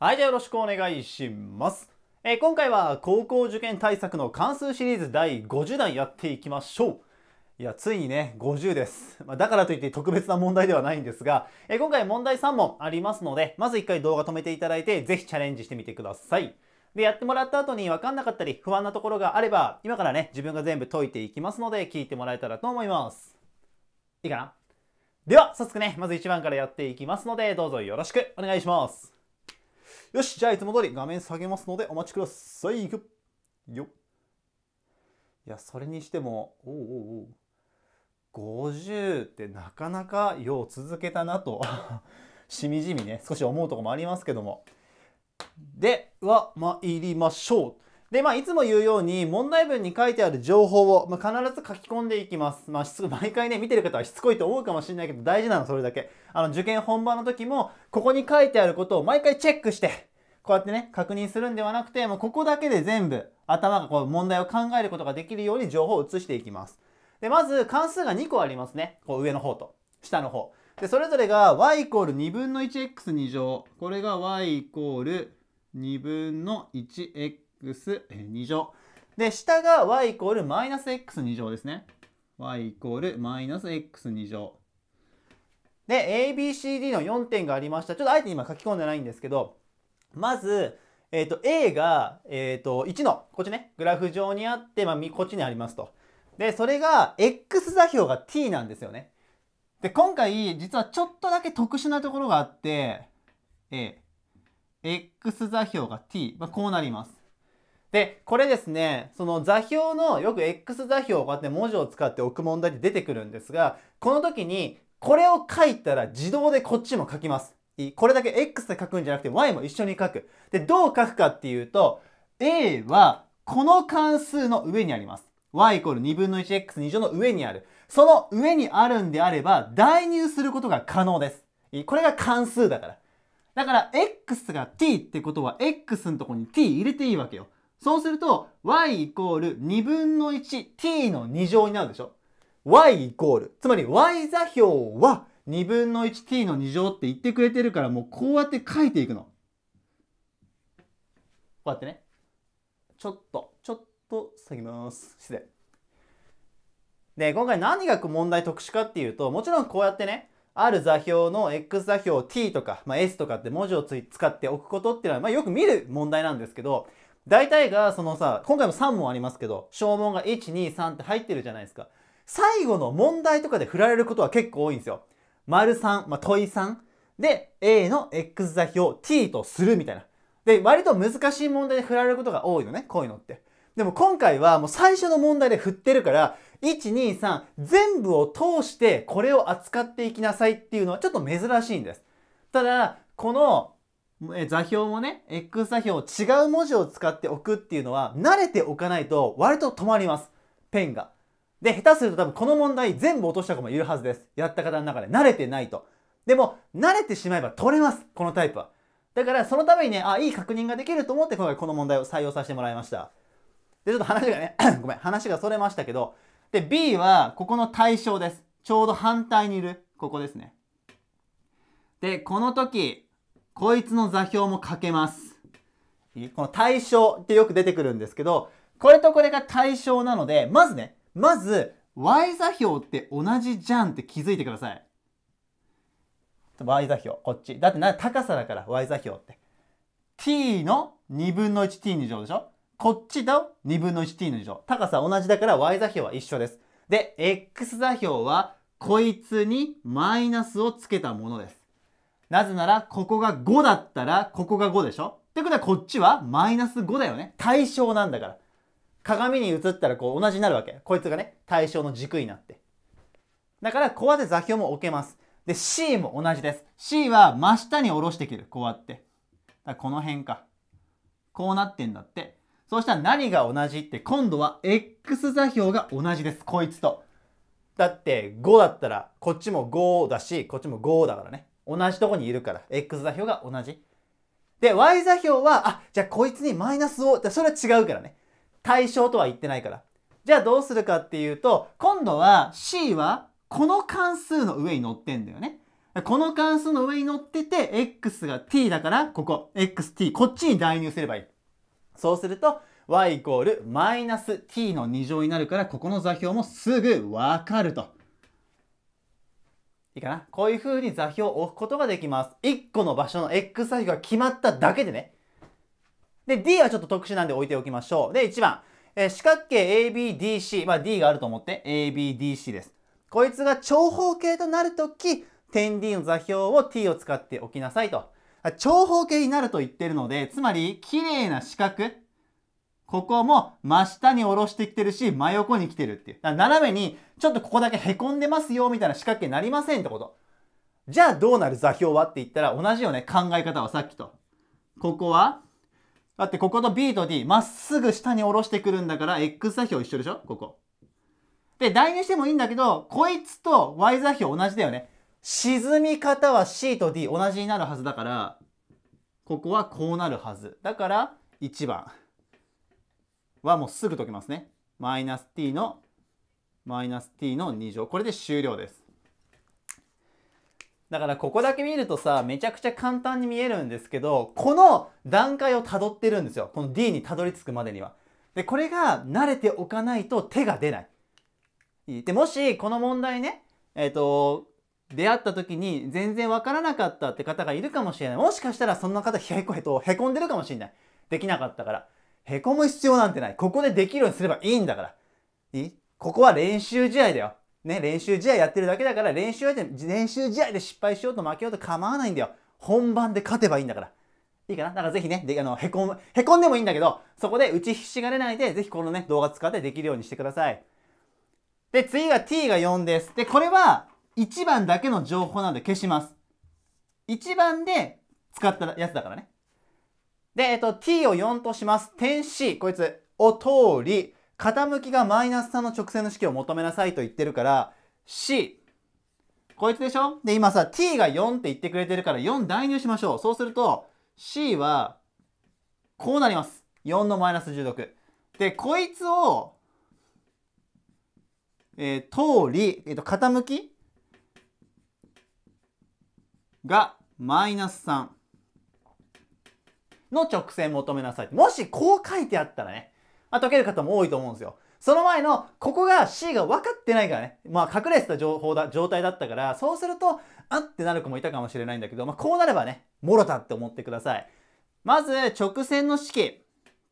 はい、じゃあよろしくお願いします。えー、今回は高校受験対策の関数シリーズ第50弾やっていきましょう。いや、ついにね、50です。まあ、だからといって特別な問題ではないんですが、えー、今回問題3問ありますので、まず1回動画止めていただいて、ぜひチャレンジしてみてください。で、やってもらった後に分かんなかったり、不安なところがあれば、今からね、自分が全部解いていきますので、聞いてもらえたらと思います。いいかなでは、早速ね、まず1番からやっていきますので、どうぞよろしくお願いします。よし、じゃあいつも通り画面下げますのでお待ちください。いくよ。いや、それにしても、おうおうおう。50ってなかなかよう続けたなと しみじみね、少し思うとこもありますけども。では、参りましょう。で、まあ、いつも言うように、問題文に書いてある情報を、まあ、必ず書き込んでいきます。まあ、しつ 毎回ね、見てる方はしつこいと思うかもしれないけど、大事なの、それだけ。あの、受験本番の時も、ここに書いてあることを毎回チェックして、こうやってね、確認するんではなくて、もうここだけで全部、頭がこう、問題を考えることができるように情報を移していきます。で、まず、関数が2個ありますね。こう、上の方と、下の方。で、それぞれが y イコール2分の 1x2 乗。これが y イコール2分の 1x x2 乗。で、下が y イコールマイナス x2 乗ですね。y イコールマイナス x2 乗。で、ABCD の4点がありました。ちょっとあえて今書き込んでないんですけど、まず、えっ、ー、と、A が、えっ、ー、と、1の、こっちね、グラフ上にあって、まあ、こっちにありますと。で、それが、X 座標が t なんですよね。で、今回、実はちょっとだけ特殊なところがあって、A、X 座標が t、まあ、こうなります。で、これですね、その座標の、よく X 座標をこうやって文字を使って置く問題で出てくるんですが、この時に、これを書いたら自動でこっちも書きます。これだけ X で書くんじゃなくて Y も一緒に書く。で、どう書くかっていうと、A はこの関数の上にあります。y イコール2分の 1x2 乗の上にある。その上にあるんであれば、代入することが可能です。これが関数だから。だから、x が t ってことは、x のとこに t 入れていいわけよ。そうすると、y イコール2分の 1t の2乗になるでしょ ?y イコール。つまり y 座標は2分の 1t の2乗って言ってくれてるから、もうこうやって書いていくの。こうやってね。ちょっと、ちょっと下げます。失礼。で、今回何が問題特殊かっていうと、もちろんこうやってね、ある座標の x 座標 t とか、まあ、s とかって文字をつ使っておくことっていうのは、まあ、よく見る問題なんですけど、大体がそのさ今回も3問ありますけど小問が123って入ってるじゃないですか最後の問題とかで振られることは結構多いんですよ。丸3、まあ、問い3で A の x 座標を t とするみたいな。で割と難しい問題で振られることが多いのねこういうのって。でも今回はもう最初の問題で振ってるから123全部を通してこれを扱っていきなさいっていうのはちょっと珍しいんです。ただこのえ座標もね、X 座標を違う文字を使っておくっていうのは、慣れておかないと割と止まります。ペンが。で、下手すると多分この問題全部落とした子もいるはずです。やった方の中で慣れてないと。でも、慣れてしまえば取れます。このタイプは。だから、そのためにね、あ、いい確認ができると思って今回この問題を採用させてもらいました。で、ちょっと話がね、ごめん、話がそれましたけど、で、B は、ここの対象です。ちょうど反対にいる、ここですね。で、この時、こいつの座標も書けます。この対象ってよく出てくるんですけど、これとこれが対象なので、まずね、まず y 座標って同じじゃんって気づいてください。y 座標、こっち。だってな高さだから y 座標って。t の2分の 1t の乗でしょこっちと2分の 1t の乗。高さ同じだから y 座標は一緒です。で、x 座標はこいつにマイナスをつけたものです。なぜなら、ここが5だったら、ここが5でしょってことは、こっちはマイナス5だよね。対象なんだから。鏡に映ったらこう同じになるわけ。こいつがね、対象の軸になって。だから、こうやって座標も置けます。で、C も同じです。C は真下に下ろしてくる。こうやって。だこの辺か。こうなってんだって。そうしたら何が同じって、今度は X 座標が同じです。こいつと。だって5だったら、こっちも5だし、こっちも5だからね。同じとこにいるから x 座標が同じで y 座標はあじゃあこいつにマイナスをじゃそれは違うからね対象とは言ってないからじゃあどうするかっていうと今度は c はこの関数の上に乗ってんだよねこの関数の上に乗ってて x が t だからここ xt こっちに代入すればいいそうすると y イコールマイナス t の2乗になるからここの座標もすぐわかるといいかなこういう風に座標を置くことができます。1個の場所の X 座標が決まっただけでね。で、D はちょっと特殊なんで置いておきましょう。で、1番。えー、四角形 ABDC。まあ、D があると思って ABDC です。こいつが長方形となるとき、点 D の座標を T を使っておきなさいと。長方形になると言ってるので、つまり、綺麗な四角。ここも真下に下ろしてきてるし、真横に来てるっていう。斜めに、ちょっとここだけ凹んでますよ、みたいな四角形になりませんってこと。じゃあどうなる座標はって言ったら同じよね、考え方はさっきと。ここはだってここと B と D、まっすぐ下に下ろしてくるんだから、X 座標一緒でしょここ。で、代入してもいいんだけど、こいつと Y 座標同じだよね。沈み方は C と D 同じになるはずだから、ここはこうなるはず。だから、1番。はもうすぐ解けますね。マイナス t のマイナス t の2乗。これで終了です。だからここだけ見るとさ、めちゃくちゃ簡単に見えるんですけど、この段階をたどってるんですよ。この d にたどり着くまでには。で、これが慣れておかないと手が出ない。で、もしこの問題ね、えっ、ー、と、出会った時に全然わからなかったって方がいるかもしれない。もしかしたらそんな方へこへとへこんでるかもしれない。できなかったから。へこむ必要なんてない。ここでできるようにすればいいんだから。いいここは練習試合だよ。ね、練習試合やってるだけだから練習で、練習試合で失敗しようと負けようと構わないんだよ。本番で勝てばいいんだから。いいかなだからぜひね、で、あの、へこむ、へこんでもいいんだけど、そこで打ちひしがれないで、ぜひこのね、動画使ってできるようにしてください。で、次が t が4です。で、これは1番だけの情報なんで消します。1番で使ったやつだからね。で、えっと、t を4とします。点 c、こいつ、を通り、傾きがマイナス3の直線の式を求めなさいと言ってるから、c、こいつでしょで、今さ、t が4って言ってくれてるから、4代入しましょう。そうすると、c は、こうなります。4のマイナス16。で、こいつを、えー、通り、えーと、と傾きがマイナス3。の直線求めなさい。もしこう書いてあったらね、まあ、解ける方も多いと思うんですよ。その前の、ここが C が分かってないからね。まあ、隠れてた情報だ、状態だったから、そうすると、あってなる子もいたかもしれないんだけど、まあ、こうなればね、もろたって思ってください。まず、直線の式っ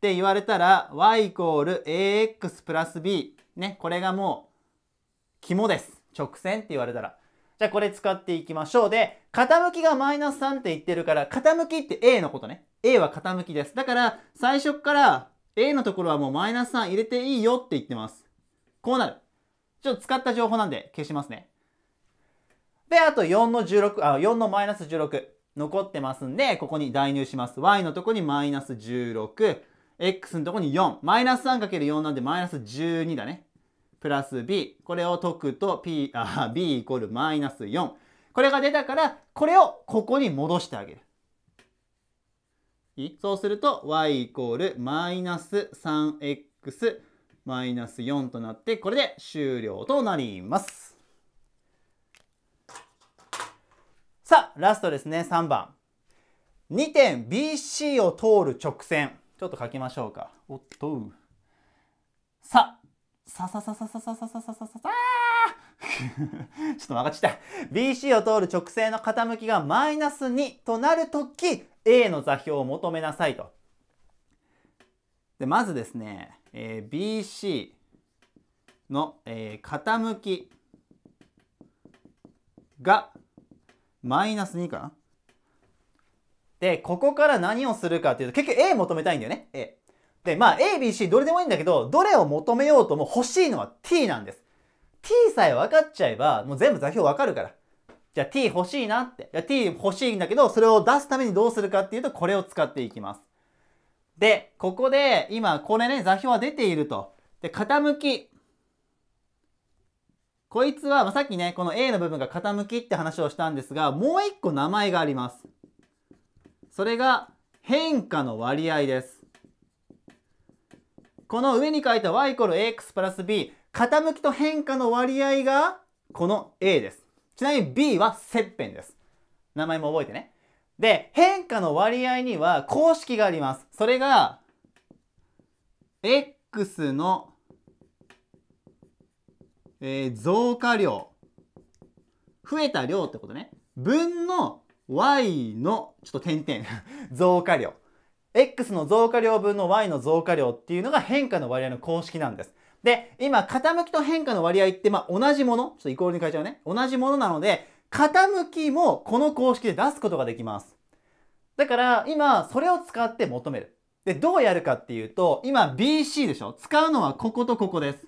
て言われたら、y イコール ax プラス b。ね、これがもう、肝です。直線って言われたら。じゃあ、これ使っていきましょう。で、傾きがマイナス3って言ってるから、傾きって a のことね。A は傾きです。だから最初から A のところはもうマイナス3入れていいよって言ってます。こうなる。ちょっと使った情報なんで消しますね。で、あと4の16、あ、4のマイナス16残ってますんで、ここに代入します。y のとこにマイナス16、x のとこに4、マイナス 3×4 なんでマイナス12だね。プラス b、これを解くと p、あ、b イコールマイナス4。これが出たから、これをここに戻してあげる。そうすると y イコールマイナス 3x マイナス4となってこれで終了となります。さあラストですね3番。2点 BC を通る直線ちょっと書きましょうか。おっとささささささささささささ ちょっと分かっちゃった。BC を通る直線の傾きがマイナス2となるとき、A の座標を求めなさいと。で、まずですね、えー、BC の、えー、傾きがマイナス2かなで、ここから何をするかというと、結局 A 求めたいんだよね。A。で、まあ ABC どれでもいいんだけど、どれを求めようとも欲しいのは T なんです。t さえ分かっちゃえば、もう全部座標分かるから。じゃあ t 欲しいなって。じゃあ t 欲しいんだけど、それを出すためにどうするかっていうと、これを使っていきます。で、ここで、今、これね、座標は出ていると。で、傾き。こいつは、まあ、さっきね、この A の部分が傾きって話をしたんですが、もう一個名前があります。それが、変化の割合です。この上に書いた y=x プラス b。傾きと変化の割合がこの A です。ちなみに B は切片です。名前も覚えてね。で、変化の割合には公式があります。それが、x の、えー、増加量、増えた量ってことね。分の y の、ちょっと点々、増加量。x の増加量分の y の増加量っていうのが変化の割合の公式なんです。で、今、傾きと変化の割合って、まあ、同じもの、ちょっとイコールに変えちゃうね。同じものなので、傾きもこの公式で出すことができます。だから、今、それを使って求める。で、どうやるかっていうと、今、BC でしょ使うのはこことここです。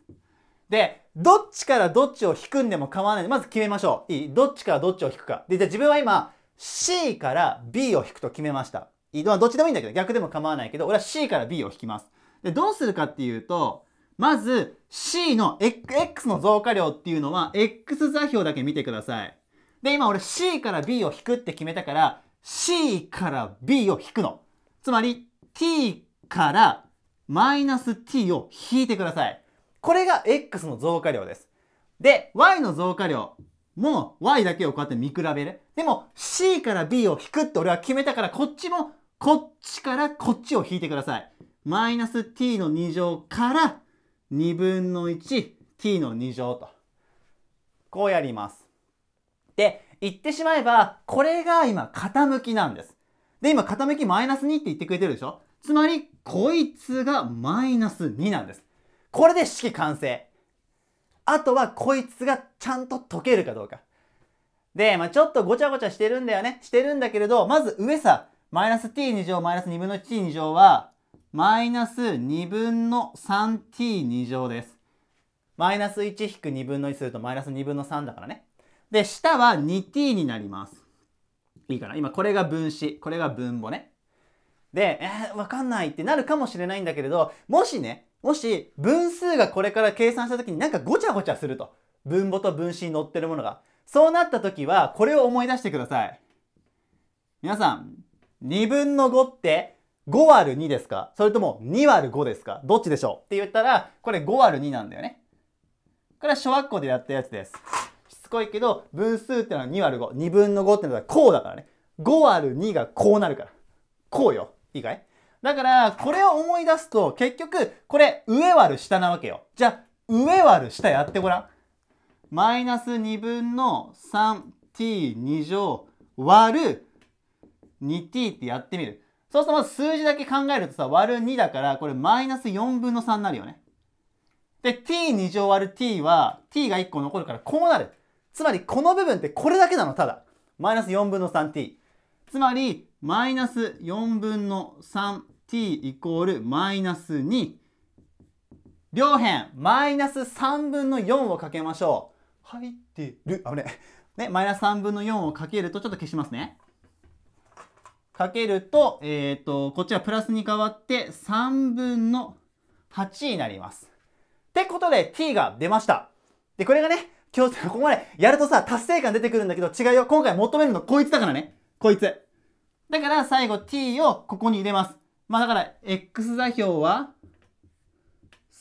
で、どっちからどっちを引くんでも構わない。まず決めましょう。いいどっちからどっちを引くか。で、じゃあ自分は今、C から B を引くと決めました。いいどっちでもいいんだけど、逆でも構わないけど、俺は C から B を引きます。で、どうするかっていうと、まず C の X の増加量っていうのは X 座標だけ見てください。で、今俺 C から B を引くって決めたから C から B を引くの。つまり T からマイナス T を引いてください。これが X の増加量です。で、Y の増加量も Y だけをこうやって見比べる。でも C から B を引くって俺は決めたからこっちもこっちからこっちを引いてください。マイナス t の2乗から2分の 1t の2乗と。こうやります。で、言ってしまえば、これが今傾きなんです。で、今傾きマイナス2って言ってくれてるでしょつまり、こいつがマイナス2なんです。これで式完成。あとはこいつがちゃんと解けるかどうか。で、まあちょっとごちゃごちゃしてるんだよね。してるんだけれど、まず上さ、マイナス t2 乗マイナス2分の 1t2 乗は、マイナス2分の 3t2 乗です。マイナス1引く2分の1するとマイナス2分の3だからね。で、下は 2t になります。いいかな今これが分子、これが分母ね。で、えー、わかんないってなるかもしれないんだけれど、もしね、もし分数がこれから計算した時になんかごちゃごちゃすると。分母と分子に乗ってるものが。そうなった時は、これを思い出してください。皆さん、2分の5って5割る2ですかそれとも2割る5ですかどっちでしょうって言ったら、これ5割る2なんだよね。これは小学校でやったやつです。しつこいけど、分数ってのは2割る5。2分の5ってのはこうだからね。5割る2がこうなるから。こうよ。いいかいだから、これを思い出すと、結局、これ、上割る下なわけよ。じゃあ、上割る下やってごらん。マイナス2分の 3t2 乗割る 2t ってやってみる。そうすると数字だけ考えるとさ、割る2だから、これマイナス4分の3になるよね。で、t2 乗割る t は、t が1個残るからこうなる。つまりこの部分ってこれだけなの、ただ。マイナス4分の 3t。つまり、マイナス4分の 3t イコールマイナス2。両辺、マイナス3分の4をかけましょう。入ってる。あ、ぶね。ね、マイナス3分の4をかけると、ちょっと消しますね。かけると、えっ、ー、と、こっちはプラスに変わって3分の8になります。ってことで t が出ました。で、これがね、今日、ここまでやるとさ、達成感出てくるんだけど、違うよ。今回求めるのこいつだからね。こいつ。だから最後 t をここに入れます。まあだから、x 座標は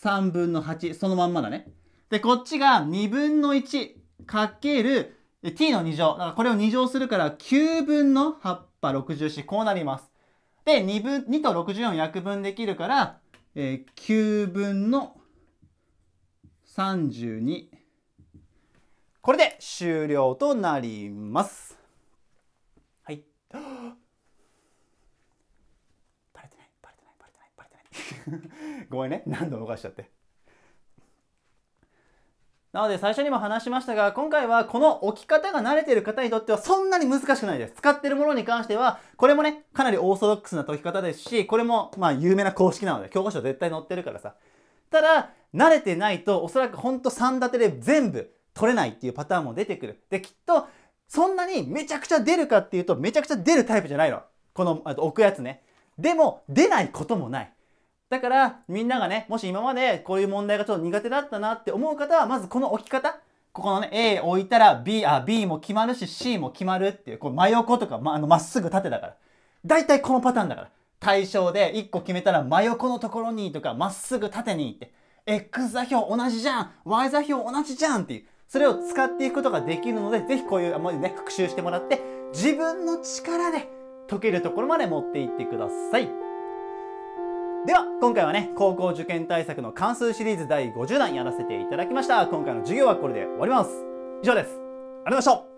3分の8、そのまんまだね。で、こっちが2分の1かける t の2乗。だからこれを2乗するから9分の8 60C こうなります。で、2, 分2と64約分できるから、えー、9分の32。これで終了となります。はい。バレてない、バレてない、バレてない、バレてない。ごめんね、何度動かしちゃって。なので最初にも話しましたが、今回はこの置き方が慣れている方にとってはそんなに難しくないです。使ってるものに関しては、これもね、かなりオーソドックスな解き方ですし、これもまあ有名な公式なので、教科書絶対載ってるからさ。ただ、慣れてないとおそらくほんと3立てで全部取れないっていうパターンも出てくる。で、きっと、そんなにめちゃくちゃ出るかっていうと、めちゃくちゃ出るタイプじゃないの。この、あと置くやつね。でも、出ないこともない。だからみんながね、もし今までこういう問題がちょっと苦手だったなって思う方は、まずこの置き方、ここのね、A 置いたら B、あ、B も決まるし C も決まるっていう、この真横とか、ま、あの、まっすぐ縦だから。大体このパターンだから。対象で1個決めたら真横のところにとか、まっすぐ縦にって。X 座標同じじゃん !Y 座標同じじゃんっていう。それを使っていくことができるので、ぜひこういう、いでね、復習してもらって、自分の力で解けるところまで持っていってください。では今回はね高校受験対策の関数シリーズ第50弾やらせていただきました今回の授業はこれで終わります以上ですありがとうございました